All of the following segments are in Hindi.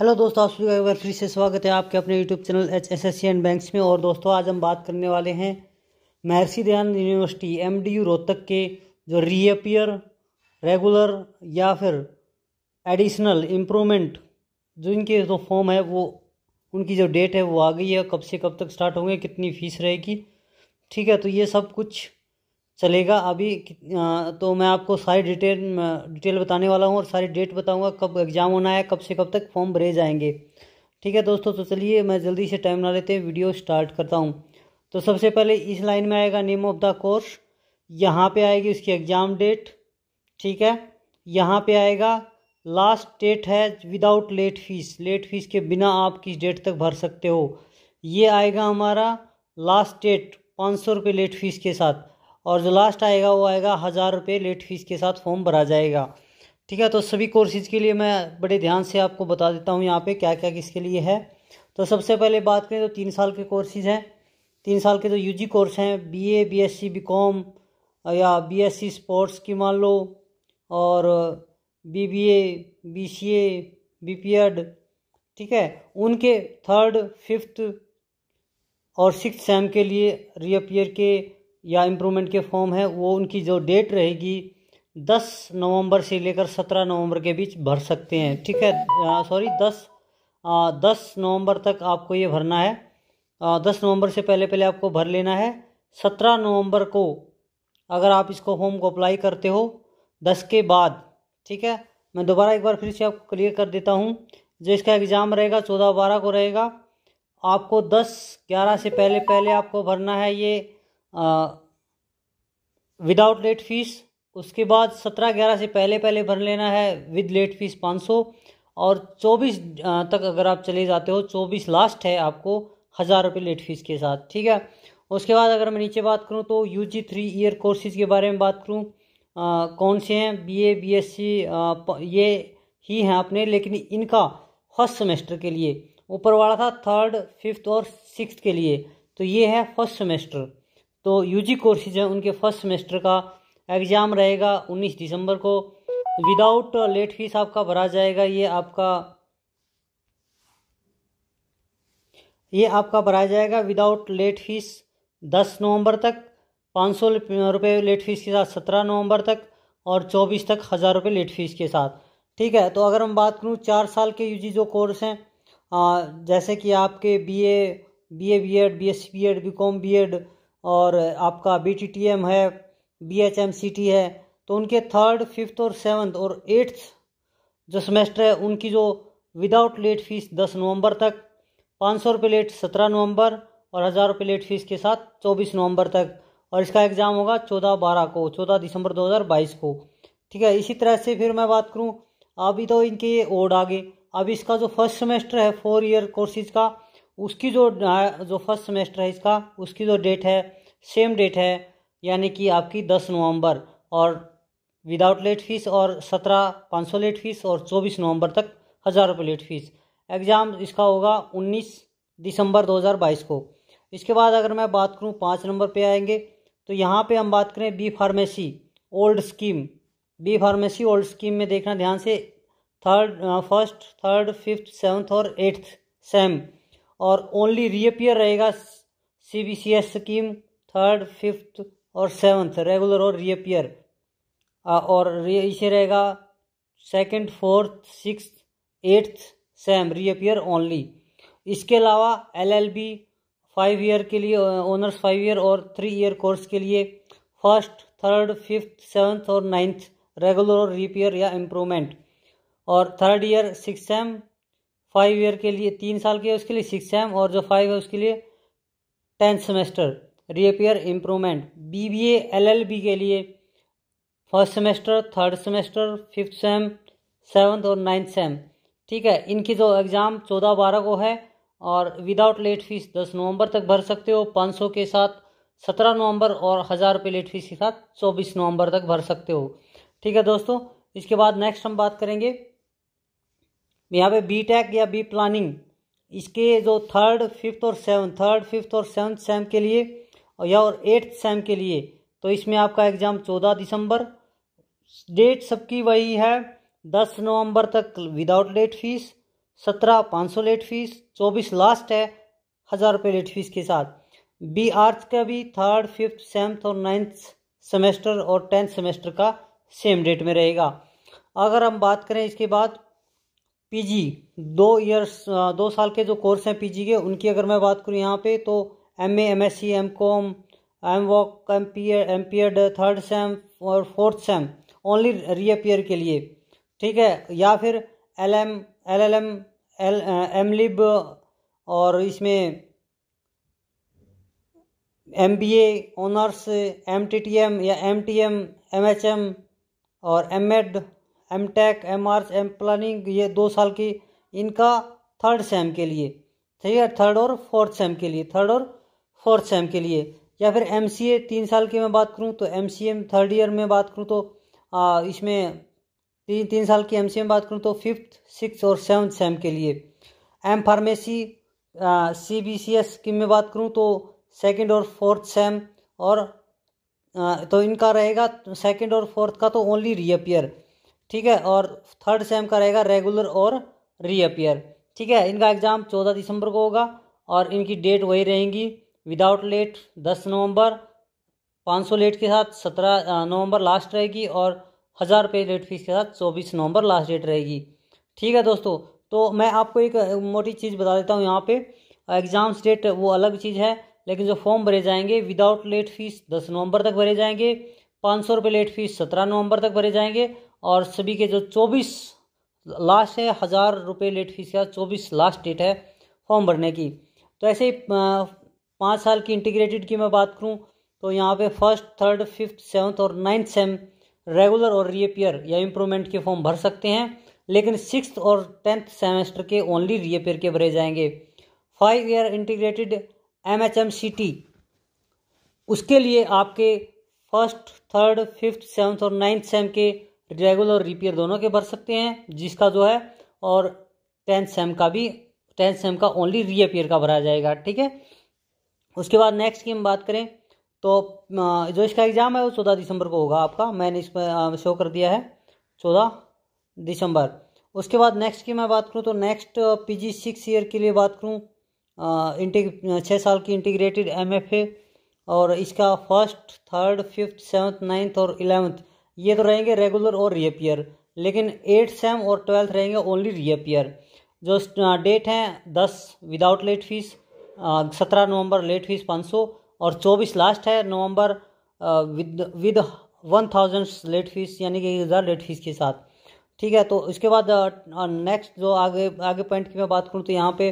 हेलो दोस्तों आप सभी का एक बार फिर से स्वागत है आपके अपने YouTube channel H S S C and banks में और दोस्तों आज हम बात करने वाले हैं Maharshi Dayanand university M D U Rohtak के जो रीअपियर रेगुलर या फिर एडिशनल इम्प्रूवमेंट जो इनके जो फॉर्म है वो उनकी जो डेट है वो आ गई है कब से कब तक स्टार्ट होंगे कितनी फीस रहेगी ठीक है तो ये सब कुछ चलेगा अभी तो मैं आपको सारी डिटेल डिटेल बताने वाला हूँ और सारी डेट बताऊँगा कब एग्ज़ाम होना है कब से कब तक फॉर्म भरे जाएंगे ठीक है दोस्तों तो चलिए मैं जल्दी से टाइम ना लेते हैं वीडियो स्टार्ट करता हूँ तो सबसे पहले इस लाइन में आएगा नेम ऑफ द कोर्स यहाँ पे आएगी उसकी एग्ज़ाम डेट ठीक है यहाँ पे आएगा लास्ट डेट है without late fee late fee के बिना आप किस डेट तक भर सकते हो ये आएगा हमारा लास्ट डेट पाँच सौ रुपये लेट फीस के साथ और जो लास्ट आएगा वो आएगा हज़ार रुपये लेट फीस के साथ फॉर्म भरा जाएगा ठीक है तो सभी कोर्सेज़ के लिए मैं बड़े ध्यान से आपको बता देता हूँ यहाँ पे क्या क्या किसके लिए है तो सबसे पहले बात करें तो तीन साल के कोर्सेज़ हैं तीन साल के जो यूजी कोर्स हैं बीए बीएससी बीकॉम या बीएससी स्पोर्ट्स की मान लो और बीबीए बीसीए बीपीएड ठीक है उनके थर्ड फिफ्थ और सिक्स सेम के लिए रीअपियर के या इम्प्रूवमेंट के फॉर्म है वो उनकी जो डेट रहेगी दस नवंबर से लेकर सत्रह नवंबर के बीच भर सकते हैं ठीक है सॉरी दस आ, दस नवंबर तक आपको ये भरना है आ, दस नवंबर से पहले पहले आपको भर लेना है सत्रह नवंबर को अगर आप इसको फॉर्म को अप्लाई करते हो दस के बाद ठीक है मैं दोबारा एक बार फिर से आपको क्लियर कर देता हूँ जो इसका एग्ज़ाम रहेगा चौदह बारह को रहेगा आपको दस ग्यारह से पहले पहले आपको भरना है ये विदाउट लेट फीस उसके बाद सत्रह ग्यारह से पहले पहले भर लेना है विद लेट फीस पाँच सौ और चौबीस तक अगर आप चले जाते हो चौबीस लास्ट है आपको हज़ार रुपये लेट फीस के साथ ठीक है उसके बाद अगर मैं नीचे बात करूँ तो U G three year courses के बारे में बात करूँ कौन से हैं B A B S C ये ही हैं अपने लेकिन इनका फर्स्ट सेमेस्टर के लिए ऊपर वाला था थर्ड फिफ्थ और सिक्स के लिए तो ये है फर्स्ट सेमेस्टर तो यूजी कोर्सेज हैं उनके फर्स्ट सेमेस्टर का एग्ज़ाम रहेगा 19 दिसंबर को विदाउट लेट फीस आपका भरा जाएगा ये आपका ये आपका भरा जाएगा विदाउट लेट फीस 10 नवंबर तक पाँच सौ रुपये लेट फीस के साथ सत्रह नवंबर तक और चौबीस तक हज़ार रुपये लेट फीस के साथ ठीक है तो अगर हम बात करूँ चार साल के यूजी जो कोर्स हैं जैसे कि आपके BA BA BEd BSc BEd BCom BEd और आपका बी टी टी एम है B H M C T है तो उनके थर्ड फिफ्थ और सेवन्थ और एट्थ जो सेमेस्टर है उनकी जो विदाउट लेट फीस दस नवंबर तक पाँच सौ रुपये लेट सत्रह नवंबर और हज़ार रुपये लेट फीस के साथ चौबीस नवंबर तक और इसका एग्ज़ाम होगा चौदह बारह को चौदह दिसंबर दो हज़ार बाईस को ठीक है इसी तरह से फिर मैं बात करूँ अभी तो इनके ये ओड गए अब इसका जो फर्स्ट सेमेस्टर है फोर ईयर कोर्सेज का उसकी जो जो फर्स्ट सेमेस्टर है इसका उसकी जो डेट है सेम डेट है यानी कि आपकी दस नवंबर और विदाउट लेट फीस और सत्रह पाँच सौ लेट फीस और चौबीस नवंबर तक हज़ार रुपये लेट फीस एग्ज़ाम इसका होगा उन्नीस दिसंबर दो हज़ार बाईस को इसके बाद अगर मैं बात करूँ पाँच नंबर पे आएंगे तो यहाँ पे हम बात करें B pharmacy old scheme B pharmacy old scheme में देखना ध्यान से third first third fifth seventh और एट्थ सेम और ओनली रीअपियर रहेगा C B C S scheme third fifth और सेवन्थ रेगुलर और रीअपियर और इसे रहेगा second fourth six eighth sem reappear only इसके अलावा L L B five year के लिए ऑनर्स फाइव ईयर और थ्री ईयर कोर्स के लिए फर्स्ट थर्ड फिफ्थ सेवन्थ और नाइन्थ रेगुलर और रीअपियर या इम्प्रूवमेंट और third year six sem five year के लिए तीन साल के उसके लिए सिक्स सेम और जो फाइव है उसके लिए tenth semester reappear improvement B B L L B के लिए first semester third semester fifth sem seventh और नाइन्थ सेम ठीक है इनकी जो एग्ज़ाम चौदह बारह को है और विदाउट लेट फीस दस नवंबर तक भर सकते हो पाँच सौ के साथ सत्रह नवंबर और हज़ार रुपये लेट फीस के साथ चौबीस नवंबर तक भर सकते हो ठीक है दोस्तों इसके बाद नेक्स्ट हम बात करेंगे यहाँ पे बी टेक या बी प्लानिंग इसके जो थर्ड फिफ्थ और सेवन थर्ड फिफ्थ और सेवन्थ सेम के लिए और या और एट्थ सेम के लिए तो इसमें आपका एग्ज़ाम चौदह दिसंबर डेट सबकी वही है दस नवंबर तक विदाउट लेट फीस सत्रह पाँच सौ लेट फीस चौबीस लास्ट है हज़ार रुपये लेट फीस के साथ बी आर्ट्स का भी थर्ड फिफ्थ सेवन्थ और नाइन्थ सेमेस्टर और टेंथ सेमेस्टर का सेम डेट में रहेगा अगर हम बात करें इसके बाद पीजी दो ईयर्स दो साल के जो कोर्स हैं पीजी के उनकी अगर मैं बात करूँ यहाँ पे तो M A M S C M com M Voc M P M P Ed third sem और फोर्थ सेम ओनली रीअपियर के लिए ठीक है या फिर L M L L M L M लिब और इसमें M B A honours M T T M या M T M M H M और M Ed M take M arts M planning ये दो साल की इनका थर्ड सेम के लिए सही है थर्ड और फोर्थ सेम के लिए थर्ड और फोर्थ सेम के लिए या फिर एम सी ए तीन साल की मैं बात करूँ तो M C M third year में बात करूँ तो आ, इसमें तीन तीन साल की एम सी एम बात करूँ तो फिफ्थ सिक्स और सेवन्थ सेम के लिए M pharmacy C B C S की मैं बात करूँ तो सेकेंड और फोर्थ सेम और आ, तो इनका रहेगा सेकेंड और फोर्थ का तो ओनली रीअपियर ठीक है और थर्ड सेम का रहेगा रेगुलर और रीअपियर ठीक है इनका एग्ज़ाम चौदह दिसंबर को होगा और इनकी डेट वही रहेंगी विदाउट लेट दस नवंबर पाँच सौ लेट के साथ सत्रह नवंबर लास्ट रहेगी और हज़ार रुपये लेट फीस के साथ चौबीस नवंबर लास्ट डेट रहेगी ठीक है दोस्तों तो मैं आपको एक मोटी चीज़ बता देता हूँ यहाँ पे एग्ज़ाम्स डेट वो अलग चीज़ है लेकिन जो फॉर्म भरे जाएंगे विदाउट लेट फीस दस नवंबर तक भरे जाएंगे पाँच सौ रुपये लेट फीस सत्रह नवंबर तक भरे जाएंगे और सभी के जो चौबीस लास्ट है हज़ार रुपये लेट फीस का चौबीस लास्ट डेट है फॉर्म भरने की तो ऐसे ही पाँच साल की इंटीग्रेटेड की मैं बात करूँ तो यहाँ पे फर्स्ट थर्ड फिफ्थ सेवन्थ और नाइन्थ सेम रेगुलर और रीअपेयर या इम्प्रूवमेंट के फॉर्म भर सकते हैं लेकिन सिक्स और टेंथ सेमेस्टर के ओनली रीअपेयर के भरे जाएंगे five year integrated M H M C T उसके लिए आपके फर्स्ट थर्ड फिफ्थ सेवन्थ और नाइन्थ सेम के रेगुलर और रिपेयर दोनों के भर सकते हैं जिसका जो है और टेंथ सेम का भी टेंथ सेम का ओनली रीअपेयर का भरा जाएगा ठीक है उसके बाद नेक्स्ट की हम बात करें तो जो इसका एग्ज़ाम है वो चौदह दिसंबर को होगा आपका मैंने इस पर शो कर दिया है चौदह दिसंबर उसके बाद नेक्स्ट की मैं बात करूँ तो next P G six year के लिए बात करूँ इंटीग छः साल की इंटीग्रेटेड ए और इसका first third fifth seventh ninth और इलेवंथ ये तो रहेंगे रेगुलर और रियपियर लेकिन एट सेम और ट्वेल्थ रहेंगे ओनली रियपियर जो डेट हैं दस विदाउट लेट फीस सत्रह नवंबर लेट फीस पाँच सौ और चौबीस लास्ट है नवंबर with with one thousand late fee यानी कि एक हज़ार लेट फीस के साथ ठीक है तो उसके बाद नेक्स्ट जो आगे आगे पॉइंट की मैं बात करूँ तो यहाँ पे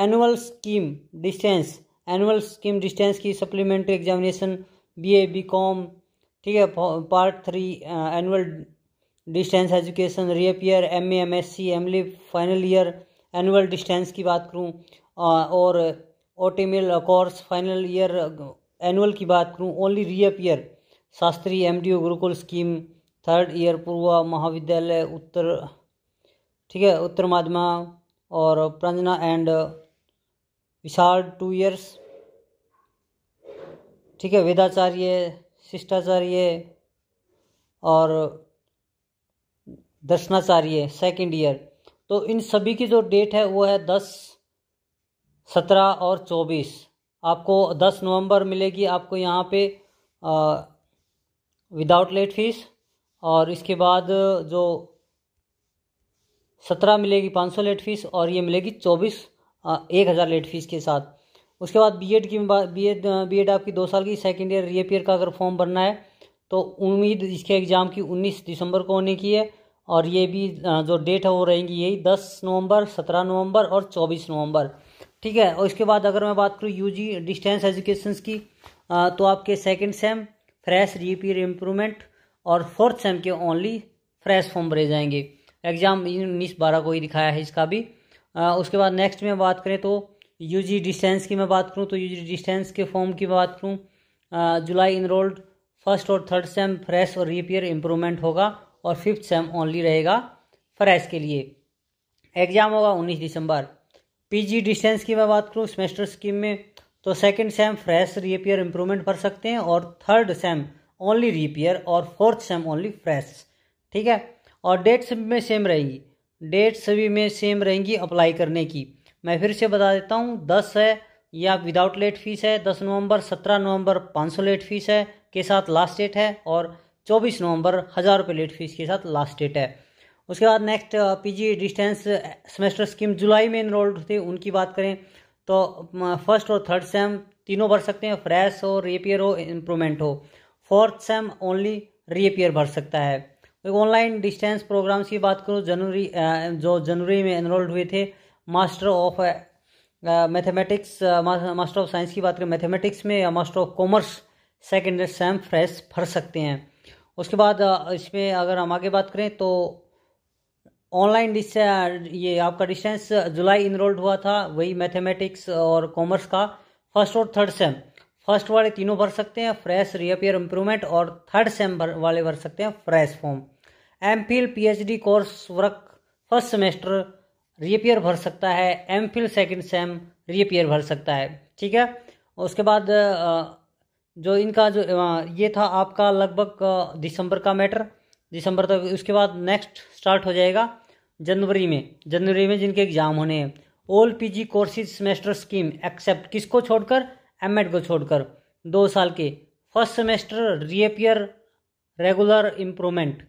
annual scheme distance annual scheme distance की supplementary examination B A B Com ठीक है part three annual distance education reappear M A M S C M Lib final year annual distance की बात करूँ uh, और ओटेमिल कोर्स फाइनल ईयर एनुअल की बात करूँ only reappear Shastri M D O Gurukul scheme third year Purva Mahavidyalaya Uttar ठीक है उत्तर माध्यमा और Prajna and Vishal to years ठीक है वेदाचार्य शिष्टाचार्य और दर्शनाचार्य सेकंड ईयर तो इन सभी की जो डेट है वो है दस सत्रह और चौबीस आपको दस नवंबर मिलेगी आपको यहाँ पे विदाउट लेट फीस और इसके बाद जो सत्रह मिलेगी पाँच सौ लेट फीस और ये मिलेगी चौबीस एक हज़ार लेट फीस के साथ उसके बाद बीएड की बीएड बीएड आपकी दो साल की सेकेंड ईयर रीअपियर का अगर फॉर्म भरना है तो उम्मीद इसके एग्ज़ाम की उन्नीस दिसंबर को होने की है और ये भी जो डेट है वो रहेंगी यही दस नवंबर सत्रह नवंबर और चौबीस नवंबर ठीक है और इसके बाद अगर मैं बात करूँ यूजी डिस्टेंस एजुकेशन की तो आपके second sem fresh reappear improvement और फोर्थ सेम के ओनली फ्रेश फॉर्म भरे जाएंगे एग्ज़ाम उन्नीस बारह को ही दिखाया है इसका भी उसके बाद नेक्स्ट में बात करें तो यूजी डिस्टेंस की मैं बात करूँ तो यूजी डिस्टेंस के फॉर्म की बात करूँ जुलाई इनरोल्ड फर्स्ट और थर्ड सेम फ्रेश और रिपेयर इम्प्रूवमेंट होगा और फिफ्थ सेम ओनली रहेगा फ्रेश के लिए एग्ज़ाम होगा उन्नीस दिसंबर पीजी डिस्टेंस की मैं बात करूँ सेमेस्टर स्कीम में तो second sem fresh repair improvement भर सकते हैं और थर्ड सेम ओनली रिपेयर और फोर्थ सेम ओनली फ्रेश ठीक है और डेट्स में सेम रहेंगी डेट्स भी में सेम रहेंगी अप्लाई करने की मैं फिर से बता देता हूँ दस है या विदाउट लेट फीस है दस नवंबर सत्रह नवंबर पाँच सौ लेट फीस है के साथ लास्ट डेट है और चौबीस नवंबर हज़ार रुपये लेट फीस के साथ लास्ट डेट है उसके बाद next PG distance semester scheme जुलाई में इनरोल्ड थे उनकी बात करें तो फर्स्ट और थर्ड सेम तीनों भर सकते हैं फ्रेश हो रेपियर हो इम्प्रूवमेंट हो फोर्थ सेम ओनली रेपियर भर सकता है ऑनलाइन डिस्टेंस प्रोग्राम्स की बात करूँ जनवरी जो जनवरी में इनरोल्ड हुए थे master of mathematics master of science की बात करें मैथमेटिक्स में या master of commerce second sem fresh भर सकते हैं उसके बाद uh, इसमें अगर हम आगे बात करें तो ऑनलाइन ये आपका डिस्टेंस uh, जुलाई इनरोल्ड हुआ था वही मैथमेटिक्स और कॉमर्स का फर्स्ट और थर्ड सेम फर्स्ट वाले तीनों भर सकते हैं फ्रेश रीअपियर इम्प्रूवमेंट और थर्ड सेम वाले भर सकते हैं fresh form M phil P course work first semester reappear भर सकता है M phil second sem reappear भर सकता है ठीक है उसके बाद जो इनका जो ये था आपका लगभग दिसंबर का मैटर दिसंबर तक उसके बाद नेक्स्ट स्टार्ट हो जाएगा जनवरी में जनवरी में जिनके एग्ज़ाम होने हैं P PG courses semester scheme except किसको छोड़कर एम को छोड़कर दो साल के first semester reappear regular improvement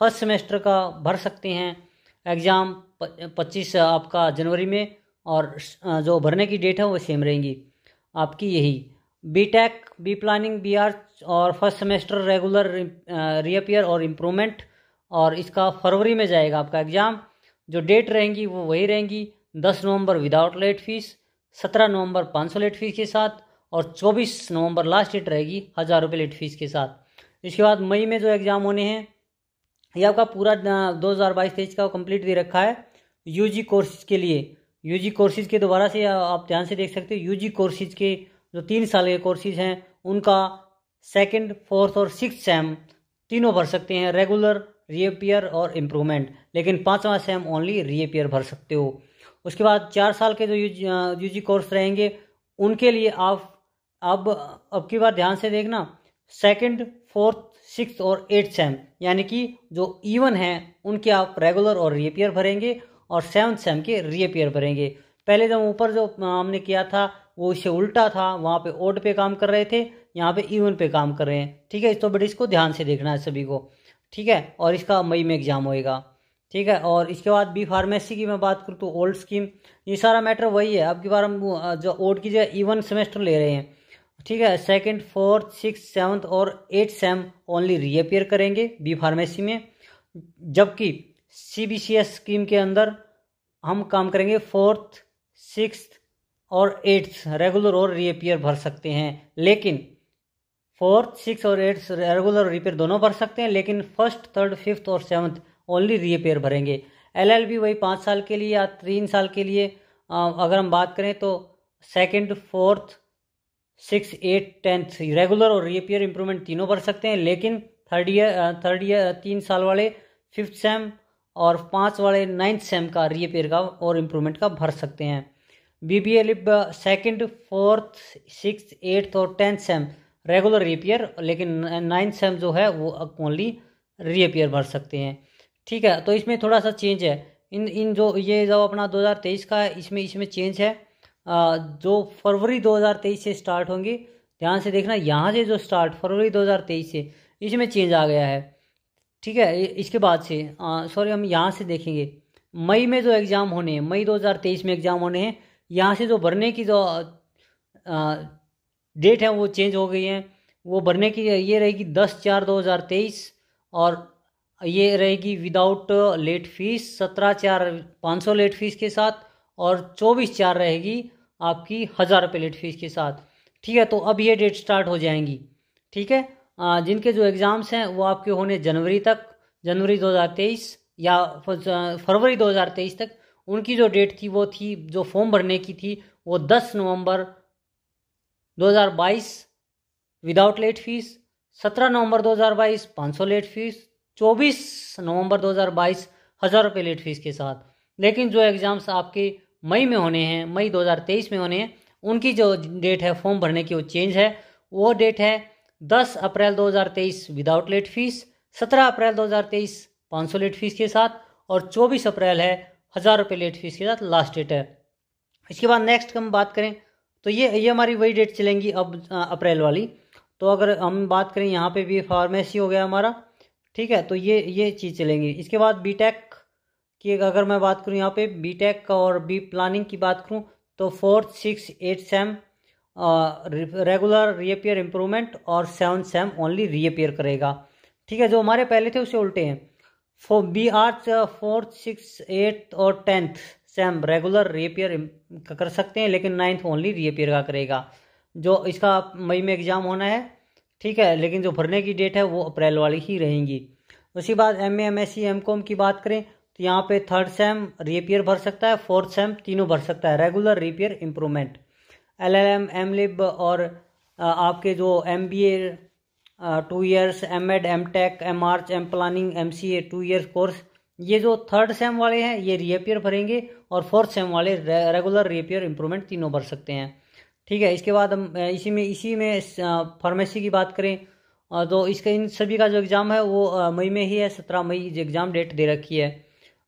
first semester का भर सकते हैं एग्ज़ाम पच्चीस आपका जनवरी में और जो भरने की डेट है वो सेम रहेंगी आपकी यही B tech B planning B R और फर्स्ट सेमेस्टर रेगुलर रीअपियर और इम्प्रूवमेंट और इसका फरवरी में जाएगा आपका एग्ज़ाम जो डेट रहेंगी वो वही रहेंगी दस नवंबर विदाउट लेट फीस सत्रह नवंबर पाँच सौ लेट फीस के साथ और चौबीस नवंबर लास्ट डेट रहेगी हज़ार रुपये लेट फीस के साथ इसके बाद मई में जो एग्ज़ाम होने हैं ये आपका पूरा दो हज़ार बाईस तेईस का कंप्लीट दे रखा है यूजी कोर्सेज के लिए यूजी कोर्सेज के दोबारा से आप ध्यान से देख सकते हो यूजी कोर्सेज के जो तीन साल के कोर्सेज हैं उनका सेकंड फोर्थ और सिक्स सेम तीनों भर सकते हैं रेगुलर रीअपियर और इम्प्रूवमेंट लेकिन पाँचवा सेम ओनली रीअपियर भर सकते हो उसके बाद चार साल के जो यू जी कोर्स रहेंगे उनके लिए आप अब अब की बार ध्यान से देखना सेकंड फोर्थ सिक्स और एट सेम यानी कि जो इवन हैं उनके आप रेगुलर और रीअपियर भरेंगे और सेवंथ सेम के रीअपियर भरेंगे पहले जब तो ऊपर जो हमने किया था वो इससे उल्टा था वहाँ पे ओड पे काम कर रहे थे यहाँ पे इवन पे काम कर रहे हैं ठीक है इस तो बट इसको ध्यान से देखना है सभी को ठीक है और इसका मई में एग्ज़ाम होएगा ठीक है और इसके बाद बी फार्मेसी की मैं बात करूँ तो ओल्ड स्कीम ये सारा मैटर वही है अब की बार हम जो ओड की जगह इवन सेमेस्टर ले रहे हैं ठीक है सेकेंड फोर्थ सिक्स सेवन्थ और एट सेम ओनली रीअपियर करेंगे बी फार्मेसी में जबकि C B C S scheme के अंदर हम काम करेंगे फोर्थ सिक्स और एट्थ रेगुलर और रीअपियर भर सकते हैं लेकिन फोर्थ सिक्स और एट्थ रेगुलर और रिपेयर दोनों भर सकते हैं लेकिन फर्स्ट थर्ड फिफ्थ और सेवन्थ ओनली रीअपेयर भरेंगे एल एल बी वही पाँच साल के लिए या तीन साल के लिए अगर हम बात करें तो second fourth six eight tenth regular और रीअपियर इंप्रूवमेंट तीनों भर सकते हैं लेकिन थर्ड ईयर थर्ड ईयर तीन साल वाले फिफ्थ सेम और पाँच वाले नाइन्थ सेम का रीपेयर का और इम्प्रूवमेंट का भर सकते हैं B B L second fourth six eighth और टेंथ सेम रेगुलर रीपेयर लेकिन नाइन्थ सेम जो है वो ओनली रीपेयर भर सकते हैं ठीक है तो इसमें थोड़ा सा चेंज है इन इन जो ये जो अपना 2023 का है इसमें इसमें चेंज है जो फरवरी 2023 से स्टार्ट होंगे ध्यान से देखना यहाँ से जो स्टार्ट फरवरी 2023 से इसमें चेंज आ गया है ठीक है इसके बाद से सॉरी हम यहाँ से देखेंगे मई में जो एग्ज़ाम होने हैं मई 2023 में एग्ज़ाम होने हैं यहाँ से जो भरने की जो डेट है वो चेंज हो गई है वो भरने की ये रहेगी दस चार दो हज़ार तेईस और ये रहेगी विदाउट लेट फीस सत्रह चार पाँच सौ लेट फीस के साथ और चौबीस चार रहेगी आपकी हज़ार रुपये लेट फीस के साथ ठीक है तो अब ये डेट स्टार्ट हो जाएंगी ठीक है जिनके जो एग्ज़ाम्स हैं वो आपके होने जनवरी तक जनवरी 2023 या फरवरी 2023 तक उनकी जो डेट थी वो थी जो फॉर्म भरने की थी वो 10 नवंबर 2022 विदाउट लेट फीस 17 नवंबर 2022 500 लेट फीस 24 नवंबर 2022 हज़ार रुपये लेट फीस के साथ लेकिन जो एग्ज़ाम्स आपके मई में होने हैं मई 2023 में होने हैं उनकी जो डेट है फॉर्म भरने की वो चेंज है वो डेट है 10 अप्रैल 2023 विदाउट लेट फीस 17 अप्रैल 2023 500 लेट फीस के साथ और 24 अप्रैल है हज़ार रुपये लेट फीस के साथ लास्ट डेट है इसके बाद नेक्स्ट हम बात करें तो ये ये हमारी वही डेट चलेंगी अब अप्रैल वाली तो अगर हम बात करें यहाँ पे भी फार्मेसी हो गया हमारा ठीक है तो ये ये चीज़ चलेंगी इसके बाद बी की अगर मैं बात करूँ यहाँ पे बी और बी प्लानिंग की बात करूँ तो fourth six eight sem regular reappear improvement और सेवन सेम ओनली रीअपेयर करेगा ठीक है जो हमारे पहले थे उसे उल्टे हैं four B R fourth six eighth और टेंथ सेम रेगुलर रीअपेयर कर सकते हैं लेकिन नाइन्थ ओनली रीअपेयर का करेगा जो इसका मई में एग्ज़ाम होना है ठीक है लेकिन जो भरने की डेट है वो अप्रैल वाली ही रहेंगी उसी बाद M A M S C M com की बात करें तो यहाँ पे थर्ड सेम रिपेयर भर सकता है फोर्थ सेम तीनों भर सकता है regular repair improvement L L M M लिब और आपके जो M B A two years M Ed M take M arch M planning M C A two years course ये जो थर्ड सेम वाले हैं ये रिएपियर भरेंगे और फोर्थ सेम वाले रे, रेगुलर रिएपियर इंप्रूवमेंट तीनों भर सकते हैं ठीक है इसके बाद हम इसी में इसी में फार्मेसी की बात करें तो इसका इन सभी का जो एग्ज़ाम है वो मई में ही है सत्रह मई जो एग्ज़ाम डेट दे रखी है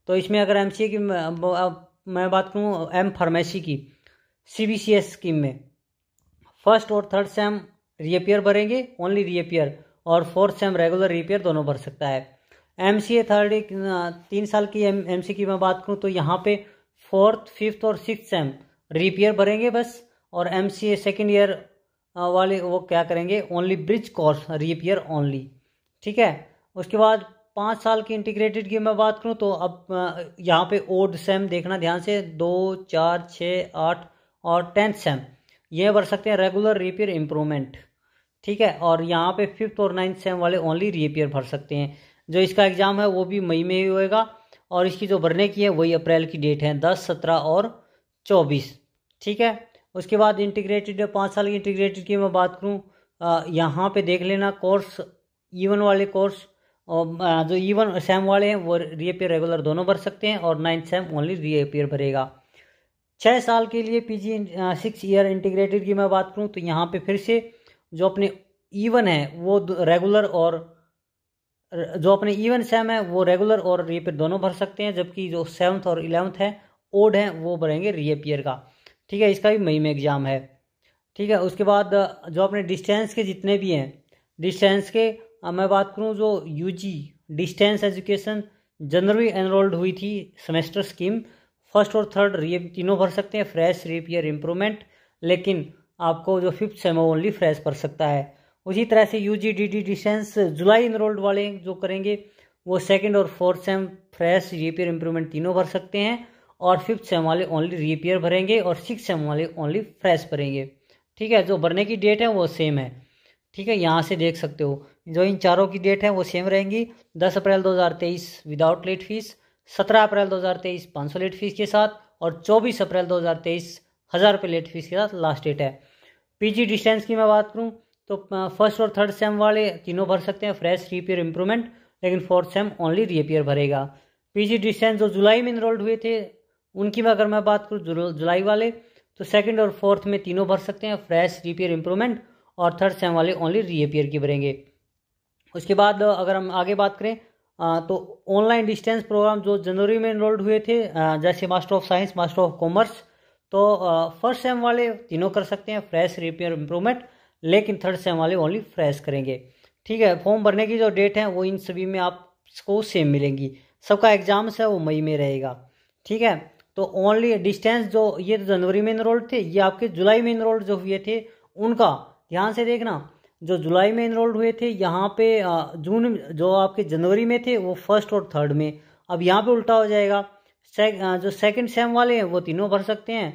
तो इसमें अगर एम की मैं बात करूँ एम फार्मेसी की सीबीसीएस स्कीम में फर्स्ट और थर्ड सेम रीअपियर भरेंगे ओनली रीअपियर और फोर्थ सेम रेगुलर रिपेयर दोनों भर सकता है एम सी ए थर्ड तीन साल की एम सी की मैं बात करूँ तो यहाँ पे फोर्थ फिफ्थ और सिक्स सेम रिपेयर भरेंगे बस और M C A second year वाले वो क्या करेंगे only bridge course repair only ठीक है उसके बाद पाँच साल की इंटीग्रेटेड की मैं बात करूँ तो अब यहाँ पे ओड सेम देखना ध्यान से दो चार छः आठ और टेंथ सेम ये भर सकते हैं रेगुलर रिपेयर इम्प्रूवमेंट ठीक है और यहाँ पे फिफ्थ और नाइन्थ सेम वाले ओनली रिपेयर भर सकते हैं जो इसका एग्ज़ाम है वो भी मई में ही होएगा और इसकी जो भरने की है वही अप्रैल की डेट है दस सत्रह और चौबीस ठीक है उसके बाद इंटीग्रेटेड पाँच साल की इंटीग्रेटेड की मैं बात करूँ यहाँ पे देख लेना कोर्स ईवन e वाले कोर्स और जो ईवन e सेम वाले हैं वो रीअपेयर रेगुलर दोनों भर सकते हैं और नाइन्थ सेम ओनली रीअपेयर भरेगा छः साल के लिए P G six year integrated की मैं बात करूँ तो यहाँ पे फिर से जो अपने ईवन है वो रेगुलर और जो अपने ईवन सेम है वो रेगुलर और रिएपियर दोनों भर सकते हैं जबकि जो सेवन्थ और इलेवंथ है ओड हैं वो भरेंगे रिएपियर का ठीक है इसका भी मई में एग्ज़ाम है ठीक है उसके बाद जो अपने डिस्टेंस के जितने भी हैं डिस्टेंस के मैं बात करूँ जो UG distance education generally enrolled हुई थी सेमेस्टर स्कीम फर्स्ट और थर्ड रेप तीनों भर सकते हैं फ्रेश या इम्प्रूवमेंट लेकिन आपको जो फिफ्थ सेम है ओनली फ्रेश भर सकता है उसी तरह से U G D D distance जुलाई इनरोल्ड वाले जो करेंगे वो सेकेंड और fourth sem fresh reappear improvement तीनों भर सकते हैं और फिफ्थ सेम वाले ओनली रेपियर भरेंगे और सिक्स सेम वाले ओनली फ्रेश भरेंगे ठीक है जो भरने की डेट है वो सेम है ठीक है यहाँ से देख सकते हो जो इन चारों की डेट है वो सेम रहेंगी दस अप्रैल दो हजार तेईस विदाउट लेट फीस सत्रह अप्रैल दो हजार तेईस पाँच सौ लेट फीस के साथ और चौबीस अप्रैल दो हज़ार तेईस हजार रुपये लेट फीस के साथ लास्ट डेट है पीजी डिस्टेंस की मैं बात करूँ तो फर्स्ट और थर्ड सेम वाले तीनों भर सकते हैं फ्रेश रीपेयर इंप्रूवमेंट लेकिन फोर्थ सेम ओनली रीपेयर भरेगा पीजी डिस्टेंस जो जुलाई में इनरोल्ड हुए थे उनकी मैं अगर मैं बात करूँ जुलाई वाले तो सेकंड और फोर्थ में तीनों भर सकते हैं फ्रेश रिपेयर इंप्रूवमेंट और थर्ड सेम वाले ओनली रीअपियर की भरेंगे उसके बाद अगर हम आगे बात करें तो ऑनलाइन डिस्टेंस प्रोग्राम जो जनवरी में इनरोल्ड हुए थे जैसे master of science master of commerce तो फर्स्ट सेम वाले तीनों कर सकते हैं फ्रेश रिपेयर इम्प्रूवमेंट लेकिन थर्ड सेम वाले ओनली फ्रेश करेंगे ठीक है फॉर्म भरने की जो डेट है वो इन सभी में आपको सेम मिलेंगी सबका एग्ज़ाम्स है वो मई में रहेगा ठीक है तो ओनली डिस्टेंस जो ये तो जनवरी में इनरोल्ड थे ये आपके जुलाई में इनरोल्ड जो हुए थे उनका ध्यान से देखना जो जुलाई में इनरोल्ड हुए थे यहाँ पे जून जो आपके जनवरी में थे वो फर्स्ट और थर्ड में अब यहाँ पे उल्टा हो जाएगा सेक, जो सेकंड सेम वाले हैं वो तीनों भर सकते हैं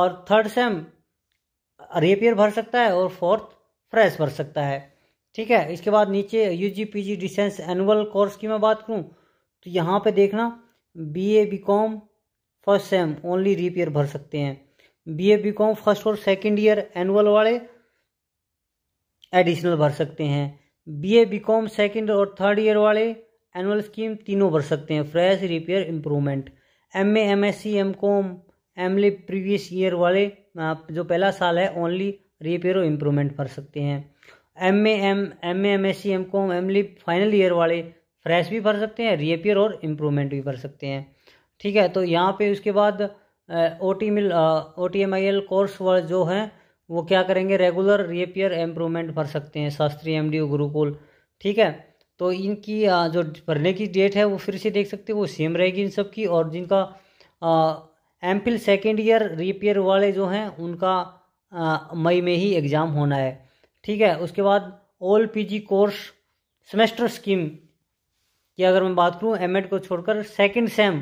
और थर्ड सेम रेपियर भर सकता है और फोर्थ फ्रेश भर सकता है ठीक है इसके बाद नीचे U G P G defence annual course की मैं बात करूँ तो यहाँ पे देखना B A B com first sem only reappear भर सकते हैं B A B com first और सेकेंड ईयर एनुअल वाले एडिशनल भर सकते हैं B A B com second और थर्ड ईयर वाले एनुअल स्कीम तीनों भर सकते हैं fresh repair improvement M A M S C M com M ले प्रीवियस ईयर वाले जो पहला साल है ओनली रिपेयर और इम्प्रूवमेंट भर सकते हैं M A M M A M S C M com M ले फाइनल ईयर वाले फ्रेश भी भर सकते हैं रिपेयर और इम्प्रूवमेंट भी भर सकते हैं ठीक है तो यहाँ पे उसके बाद ओ टी मिल O T M I L course जो हैं वो क्या करेंगे रेगुलर रिपेयर एम्प्रूवमेंट भर सकते हैं शास्त्री एम डी गुरुकुल ठीक है तो इनकी जो भरने की डेट है वो फिर से देख सकते हैं वो सेम रहेगी इन सब की और जिनका M phil second year repair वाले जो हैं उनका मई में ही एग्ज़ाम होना है ठीक है उसके बाद all PG course semester scheme की अगर मैं बात करूँ एम को छोड़कर सेकेंड सेम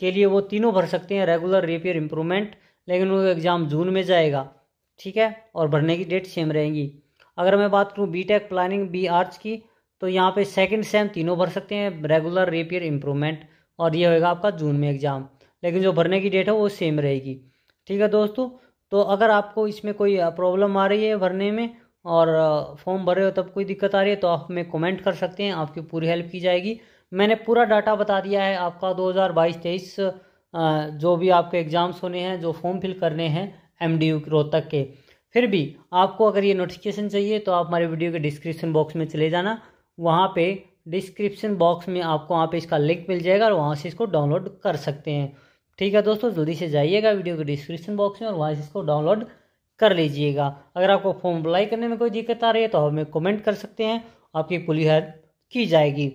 के लिए वो तीनों भर सकते हैं रेगुलर रिपेयर इम्प्रूवमेंट लेकिन उनका एग्ज़ाम जून में जाएगा ठीक है और भरने की डेट सेम रहेगी अगर मैं बात करूँ B tech planning B arts की तो यहाँ पे सेकंड सेम तीनों भर सकते हैं रेगुलर रेपियर इम्प्रूवमेंट और ये होएगा आपका जून में एग्ज़ाम लेकिन जो भरने की डेट है वो सेम रहेगी ठीक है दोस्तों तो अगर आपको इसमें कोई प्रॉब्लम आ रही है भरने में और फॉर्म भरे हो तब कोई दिक्कत आ रही है तो आप हमें कमेंट कर सकते हैं आपकी पूरी हेल्प की जाएगी मैंने पूरा डाटा बता दिया है आपका दो हज़ार जो भी आपके एग्ज़ाम्स होने हैं जो फॉर्म फिल करने हैं एम डी यू रोहतक के फिर भी आपको अगर ये नोटिफिकेशन चाहिए तो आप हमारे वीडियो के डिस्क्रिप्शन बॉक्स में चले जाना वहाँ पे डिस्क्रिप्शन बॉक्स में आपको वहाँ पे इसका लिंक मिल जाएगा और वहाँ से इसको डाउनलोड कर सकते हैं ठीक है दोस्तों जल्दी से जाइएगा वीडियो के डिस्क्रिप्शन बॉक्स में और वहाँ से इसको डाउनलोड कर लीजिएगा अगर आपको फॉर्म अप्लाई करने में कोई दिक्कत आ रही है तो हमें कमेंट कर सकते हैं आपकी पूरी हेल्प की जाएगी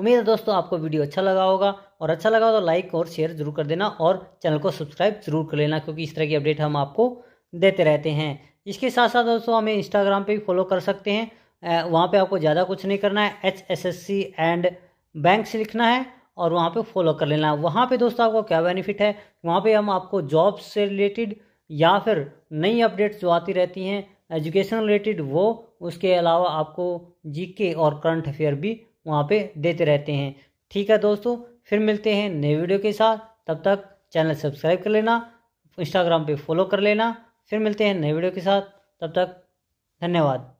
उम्मीद है दोस्तों आपको वीडियो अच्छा लगा होगा और अच्छा लगा तो लाइक और शेयर जरूर कर देना और चैनल को सब्सक्राइब जरूर कर लेना क्योंकि इस तरह की अपडेट हम आपको देते रहते हैं इसके साथ साथ दोस्तों हमें इंस्टाग्राम पे भी फॉलो कर सकते हैं वहाँ पे आपको ज़्यादा कुछ नहीं करना है H S S C and bank से लिखना है और वहाँ पे फॉलो कर लेना है वहाँ पे दोस्तों आपको क्या बेनिफिट है वहाँ पे हम आपको जॉब से रिलेटेड या फिर नई अपडेट्स जो आती रहती हैं एजुकेशन रिलेटेड वो उसके अलावा आपको जीके और करंट अफेयर भी वहाँ पे देते रहते हैं ठीक है दोस्तों फिर मिलते हैं नए वीडियो के साथ तब तक चैनल सब्सक्राइब कर लेना इंस्टाग्राम पे फॉलो कर लेना फिर मिलते हैं नए वीडियो के साथ तब तक धन्यवाद